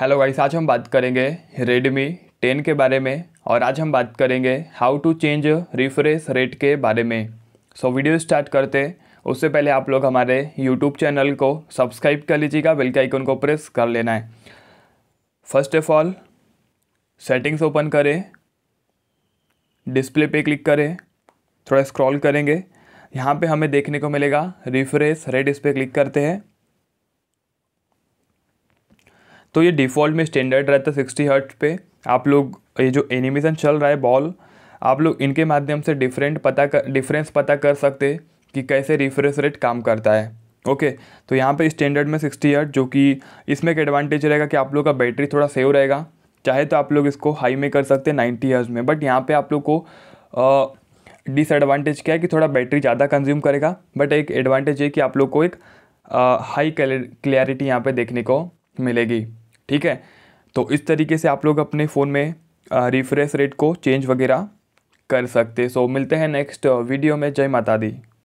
hello guys आज हम बात करेंगे रेडमी 10 के बारे में और आज हम बात करेंगे how to change refresh rate के बारे में सो so, वीडियो स्टार्ट करते उससे पहले आप लोग हमारे यूट्यूब चैनल को सब्सक्राइब कर लीजिएगा बेल के आइकन को प्रेस कर लेना है first of all settings open करें डिस्प्ले पे क्लिक करें थोड़ा स्क्रॉल करेंगे यहाँ पर हमें देखने को मिलेगा रिफ्रेश रेट इस पर क्लिक करते हैं तो ये डिफ़ॉल्ट में स्टैंडर्ड रहता है सिक्सटी हर्ट पे आप लोग ये जो एनिमेशन चल रहा है बॉल आप लोग इनके माध्यम से डिफरेंट पता कर डिफरेंस पता कर सकते कि कैसे रिफ्रेश रेट काम करता है ओके तो यहाँ पे स्टैंडर्ड में सिक्सटी हर्ट जो कि इसमें एक एडवांटेज रहेगा कि आप लोग का बैटरी थोड़ा सेव रहेगा चाहे तो आप लोग इसको हाई में कर सकते हैं नाइन्टी हर्ट में बट यहाँ पर आप लोग को डिसएडवांटेज क्या है कि थोड़ा बैटरी ज़्यादा कंज्यूम करेगा बट एक एडवांटेज है कि आप लोग को एक हाई क्लियरिटी यहाँ पे देखने को मिलेगी ठीक है तो इस तरीके से आप लोग अपने फ़ोन में रिफ्रेश रेट को चेंज वगैरह कर सकते सो मिलते हैं नेक्स्ट वीडियो में जय माता दी